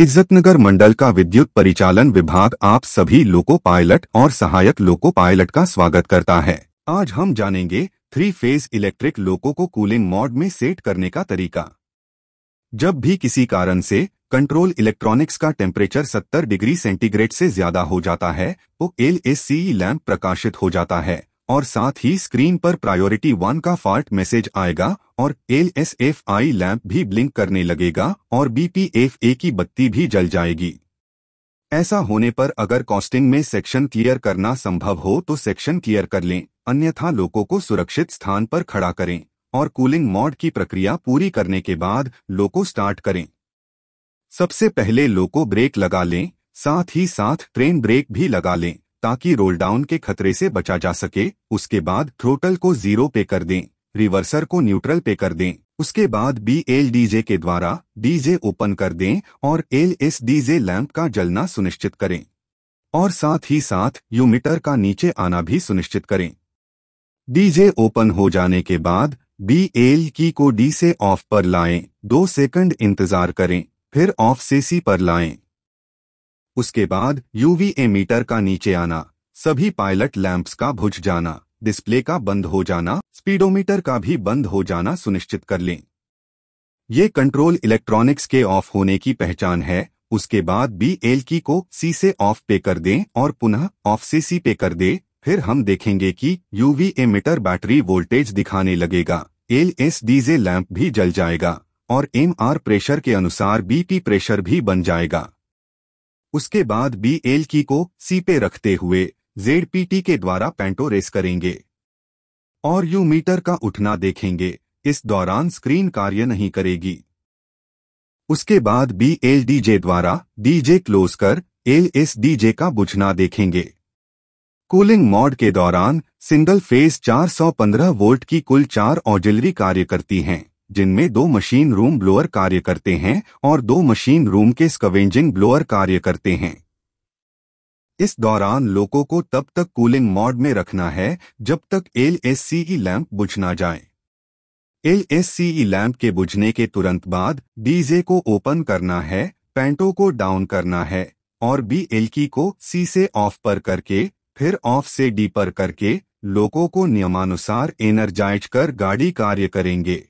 इज्जतनगर मंडल का विद्युत परिचालन विभाग आप सभी लोको पायलट और सहायक लोको पायलट का स्वागत करता है आज हम जानेंगे थ्री फेज इलेक्ट्रिक लोको को कूलिंग मोड में सेट करने का तरीका जब भी किसी कारण से कंट्रोल इलेक्ट्रॉनिक्स का टेम्परेचर 70 डिग्री सेंटीग्रेड से ज्यादा हो जाता है तो एल एस लैंप प्रकाशित हो जाता है और साथ ही स्क्रीन पर प्रायोरिटी वन का फॉल्ट मैसेज आएगा और L S F I lamp भी ब्लिंक करने लगेगा और बीपीएफए की बत्ती भी जल जाएगी ऐसा होने पर अगर कॉस्टिंग में सेक्शन क्लियर करना संभव हो तो सेक्शन क्लियर कर लें अन्यथा लोगों को सुरक्षित स्थान पर खड़ा करें और कूलिंग मॉड की प्रक्रिया पूरी करने के बाद लोको स्टार्ट करें सबसे पहले लोको ब्रेक लगा लें साथ ही साथ ट्रेन ब्रेक भी लगा लें ताकि डाउन के खतरे से बचा जा सके उसके बाद थ्रोटल को जीरो पे कर दें रिवर्सर को न्यूट्रल पे कर दें उसके बाद बी एल डीजे के द्वारा डीजे ओपन कर दें और एल एस डीजे लैंप का जलना सुनिश्चित करें और साथ ही साथ यूमीटर का नीचे आना भी सुनिश्चित करें डीजे ओपन हो जाने के बाद बी एल की को डी से ऑफ पर लाएं, दो सेकंड इंतजार करें फिर ऑफ से सी पर लाएं। उसके बाद यूवीए मीटर का नीचे आना सभी पायलट लैंप्स का भुज जाना डिस्प्ले का बंद हो जाना स्पीडोमीटर का भी बंद हो जाना सुनिश्चित कर लें ये कंट्रोल इलेक्ट्रॉनिक्स के ऑफ होने की पहचान है उसके बाद बी एल की को सी से ऑफ पे कर दें और पुनः ऑफ से सी पे कर दे फिर हम देखेंगे कि यूवीए मीटर बैटरी वोल्टेज दिखाने लगेगा एल एस डीजे लैंप भी जल जाएगा और एम आर प्रेशर के अनुसार बीपी प्रेशर भी बन जाएगा उसके बाद बी एल की को सी पे रखते हुए टी के द्वारा पेंटो रेस करेंगे और यू मीटर का उठना देखेंगे इस दौरान स्क्रीन कार्य नहीं करेगी उसके बाद बी एल डी जे द्वारा डी जे क्लोज कर एल एस डी जे का बुझना देखेंगे कूलिंग मॉड के दौरान सिंगल फेज 415 वोल्ट की कुल चार ऑजिलरी कार्य करती हैं जिनमें दो मशीन रूम ब्लोअर कार्य करते हैं और दो मशीन रूम के स्कवेंजिंग ब्लोअर कार्य करते हैं इस दौरान लोगों को तब तक कूलिंग मॉड में रखना है जब तक एल एस लैंप बुझ ना जाए एल एस लैंप के बुझने के तुरंत बाद डीजे को ओपन करना है पैंटों को डाउन करना है और बी एल की को सी से ऑफ पर करके फिर ऑफ से डी पर करके लोगों को नियमानुसार एनर्जाइज कर गाड़ी कार्य करेंगे